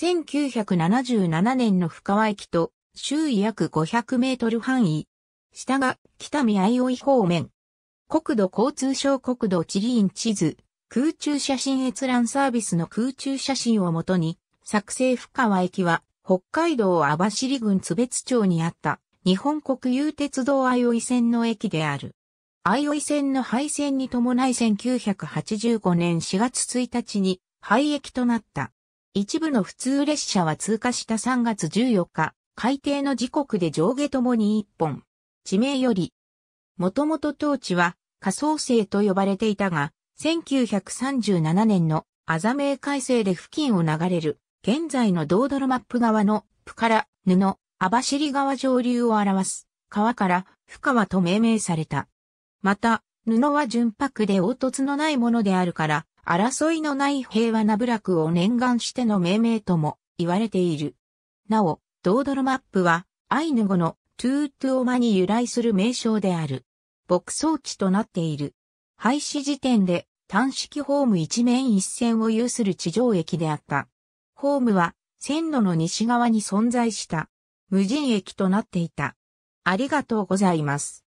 1977年の深川駅と周囲約500メートル範囲。下が北見お生方面。国土交通省国土地理院地図、空中写真閲覧サービスの空中写真をもとに、作成深川駅は北海道網走郡津別町にあった日本国有鉄道お生線の駅である。お生線の廃線に伴い1985年4月1日に廃駅となった。一部の普通列車は通過した3月14日、海底の時刻で上下ともに1本。地名より、もともと当地は、仮想星と呼ばれていたが、1937年のアザ名改正で付近を流れる、現在の道泥ドマップ側の、プから布、網走川上流を表す、川から、布川と命名された。また、布は純白で凹凸のないものであるから、争いのない平和な部落を念願しての命名とも言われている。なお、ドードルマップは、アイヌ語のトゥートゥオマに由来する名称である。牧草地となっている。廃止時点で単式ホーム一面一線を有する地上駅であった。ホームは線路の西側に存在した無人駅となっていた。ありがとうございます。